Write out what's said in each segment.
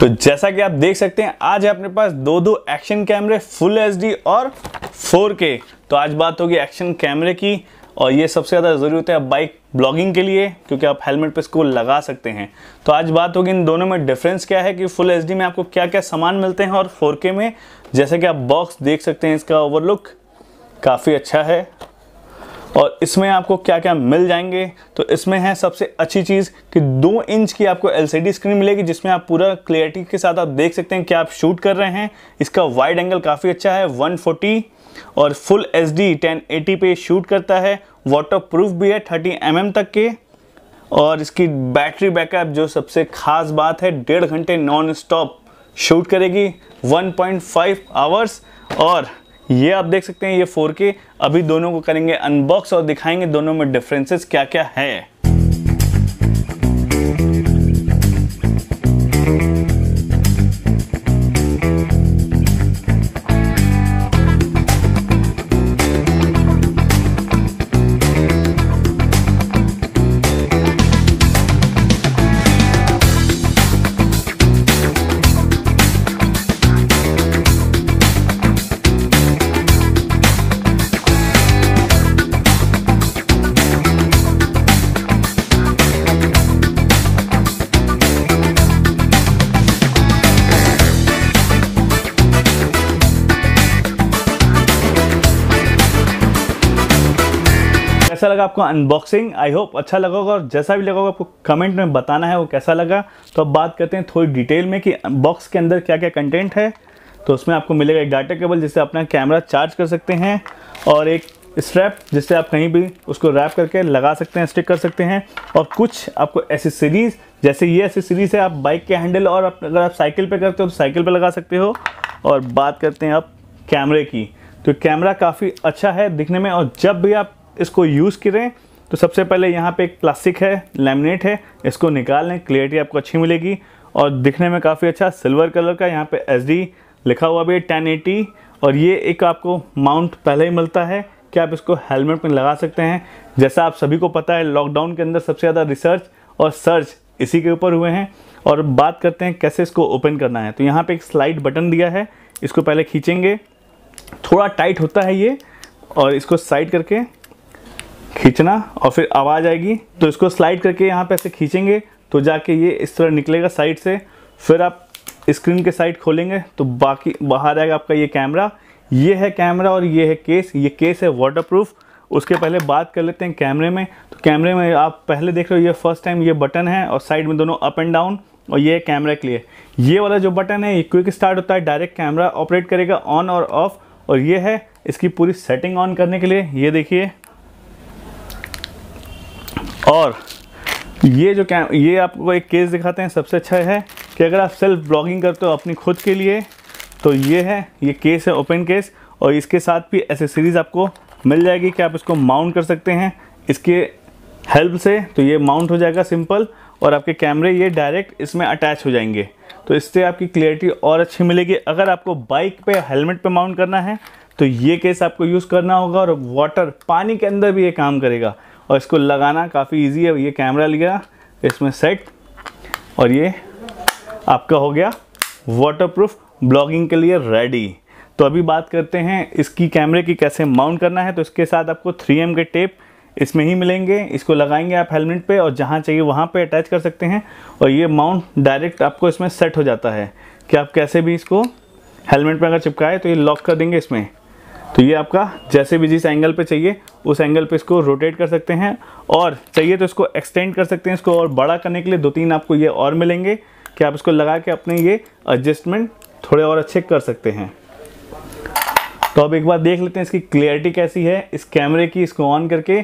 तो जैसा कि आप देख सकते हैं आज है अपने पास दो दो एक्शन कैमरे फुल एचडी और 4K तो आज बात होगी एक्शन कैमरे की और ये सबसे ज़्यादा ज़रूरी होता है बाइक ब्लॉगिंग के लिए क्योंकि आप हेलमेट पे इसको लगा सकते हैं तो आज बात होगी इन दोनों में डिफरेंस क्या है कि फुल एच में आपको क्या क्या सामान मिलते हैं और 4K में जैसे कि आप बॉक्स देख सकते हैं इसका ओवरलुक काफ़ी अच्छा है और इसमें आपको क्या क्या मिल जाएंगे तो इसमें है सबसे अच्छी चीज़ कि दो इंच की आपको एलसीडी स्क्रीन मिलेगी जिसमें आप पूरा क्लियरिटी के साथ आप देख सकते हैं कि आप शूट कर रहे हैं इसका वाइड एंगल काफ़ी अच्छा है 140 और फुल एच डी पे शूट करता है वाटर प्रूफ भी है थर्टी एम mm तक के और इसकी बैटरी बैकअप जो सबसे खास बात है डेढ़ घंटे नॉन स्टॉप शूट करेगी 1.5 आवर्स और ये आप देख सकते हैं ये 4K अभी दोनों को करेंगे अनबॉक्स और दिखाएंगे दोनों में डिफरेंसेस क्या क्या है कैसा लगा आपको अनबॉक्सिंग आई होप अच्छा लगा होगा और जैसा भी लगा होगा आपको कमेंट में बताना है वो कैसा लगा तो अब बात करते हैं थोड़ी डिटेल में कि बॉक्स के अंदर क्या क्या कंटेंट है तो उसमें आपको मिलेगा एक डाटा केबल जिससे अपना कैमरा चार्ज कर सकते हैं और एक स्ट्रैप जिससे आप कहीं भी उसको रैप करके लगा सकते हैं स्टिक कर सकते हैं और कुछ आपको एसेसरीज जैसे ये एसेसरीज है आप बाइक के हैंडल और आप, अगर आप साइकिल पे करते हो तो साइकिल पे लगा सकते हो और बात करते हैं आप कैमरे की तो कैमरा काफ़ी अच्छा है दिखने में और जब भी आप इसको यूज़ करें तो सबसे पहले यहाँ पे एक प्लास्टिक है लेमिनेट है इसको निकाल लें क्लियरिटी आपको अच्छी मिलेगी और दिखने में काफ़ी अच्छा सिल्वर कलर का यहाँ पे एस लिखा हुआ भी है टेन और ये एक आपको माउंट पहले ही मिलता है कि आप इसको हेलमेट में लगा सकते हैं जैसा आप सभी को पता है लॉकडाउन के अंदर सबसे ज़्यादा रिसर्च और सर्च इसी के ऊपर हुए हैं और बात करते हैं कैसे इसको ओपन करना है तो यहाँ पे एक स्लाइड बटन दिया है इसको पहले खींचेंगे थोड़ा टाइट होता है ये और इसको साइड करके खींचना और फिर आवाज़ आएगी तो इसको स्लाइड करके यहाँ पे ऐसे खींचेंगे तो जाके ये इस तरह निकलेगा साइड से फिर आप स्क्रीन के साइड खोलेंगे तो बाकी बाहर आएगा आपका ये कैमरा ये है कैमरा और ये है केस ये केस है वाटर उसके पहले बात कर लेते हैं कैमरे में तो कैमरे में आप पहले देख रहे हो ये फर्स्ट टाइम ये बटन है और साइड में दोनों अप एंड डाउन और ये है कैमरा के लिए ये वाला जो बटन है ये क्विक स्टार्ट होता है डायरेक्ट कैमरा ऑपरेट करेगा ऑन और ऑफ और ये है इसकी पूरी सेटिंग ऑन करने के लिए ये देखिए और ये जो कैम ये आपको एक केस दिखाते हैं सबसे अच्छा है कि अगर आप सेल्फ ब्लॉगिंग करते हो अपनी खुद के लिए तो ये है ये केस है ओपन केस और इसके साथ भी एसेसरीज़ आपको मिल जाएगी कि आप इसको माउंट कर सकते हैं इसके हेल्प से तो ये माउंट हो जाएगा सिंपल और आपके कैमरे ये डायरेक्ट इसमें अटैच हो जाएंगे तो इससे आपकी क्लियरिटी और अच्छी मिलेगी अगर आपको बाइक पे हेलमेट पे माउंट करना है तो ये केस आपको यूज़ करना होगा और वाटर पानी के अंदर भी ये काम करेगा और इसको लगाना काफ़ी इजी है ये कैमरा लिया इसमें सेट और ये आपका हो गया वाटरप्रूफ ब्लॉगिंग के लिए रेडी तो अभी बात करते हैं इसकी कैमरे की कैसे माउंट करना है तो इसके साथ आपको 3M के टेप इसमें ही मिलेंगे इसको लगाएंगे आप हेलमेट पे और जहाँ चाहिए वहाँ पे अटैच कर सकते हैं और ये माउंट डायरेक्ट आपको इसमें सेट हो जाता है कि आप कैसे भी इसको हेलमेट पे अगर चिपकाए तो ये लॉक कर देंगे इसमें तो ये आपका जैसे भी जिस एंगल पे चाहिए उस एंगल पे इसको रोटेट कर सकते हैं और चाहिए तो इसको एक्सटेंड कर सकते हैं इसको और बड़ा करने के लिए दो तीन आपको ये और मिलेंगे कि आप इसको लगा के अपने ये एडजस्टमेंट थोड़े और अच्छे कर सकते हैं तो अब एक बार देख लेते हैं इसकी क्लियरिटी कैसी है इस कैमरे की इसको ऑन करके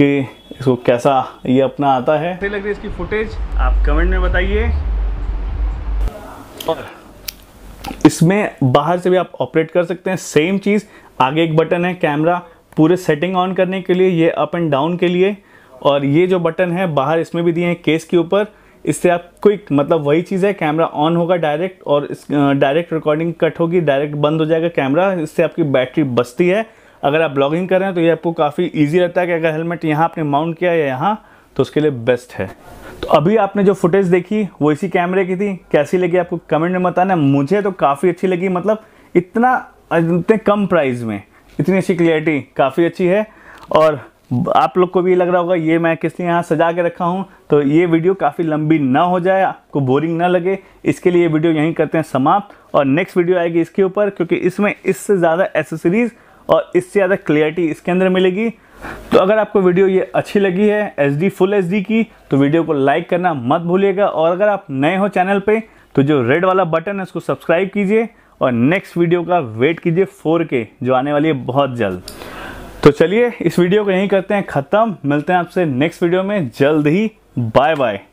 कि इसको कैसा ये अपना आता है लग रही इसकी फुटेज आप कमेंट में बताइए और इसमें बाहर से भी आप ऑपरेट कर सकते हैं सेम चीज़ आगे एक बटन है कैमरा पूरे सेटिंग ऑन करने के लिए ये अप एंड डाउन के लिए और ये जो बटन है बाहर इसमें भी दिए हैं केस के ऊपर इससे आप क्विक मतलब वही चीज़ है कैमरा ऑन होगा डायरेक्ट और इस डायरेक्ट रिकॉर्डिंग कट होगी डायरेक्ट बंद हो जाएगा कैमरा इससे आपकी बैटरी बचती है अगर आप ब्लॉगिंग कर रहे हैं तो ये आपको काफ़ी ईजी रहता है कि अगर हेलमेट यहाँ आपने माउंट किया या यहाँ तो उसके लिए बेस्ट है तो अभी आपने जो फुटेज देखी वो इसी कैमरे की थी कैसी लगी आपको कमेंट में बताना मुझे तो काफ़ी अच्छी लगी मतलब इतना इतने कम प्राइस में इतनी अच्छी क्लियरिटी काफ़ी अच्छी है और आप लोग को भी लग रहा होगा ये मैं किस लिए यहाँ सजा के रखा हूँ तो ये वीडियो काफ़ी लंबी ना हो जाए आपको बोरिंग ना लगे इसके लिए ये वीडियो यहीं करते हैं समाप्त और नेक्स्ट वीडियो आएगी इसके ऊपर क्योंकि इसमें इससे ज़्यादा एसेसरीज़ और इससे ज़्यादा क्लियरिटी इसके अंदर मिलेगी तो अगर आपको वीडियो ये अच्छी लगी है एच फुल एच की तो वीडियो को लाइक करना मत भूलिएगा और अगर आप नए हो चैनल पर तो जो रेड वाला बटन है उसको सब्सक्राइब कीजिए और नेक्स्ट वीडियो का वेट कीजिए फोर के जो आने वाली है बहुत जल्द तो चलिए इस वीडियो को यहीं करते हैं ख़त्म मिलते हैं आपसे नेक्स्ट वीडियो में जल्द ही बाय बाय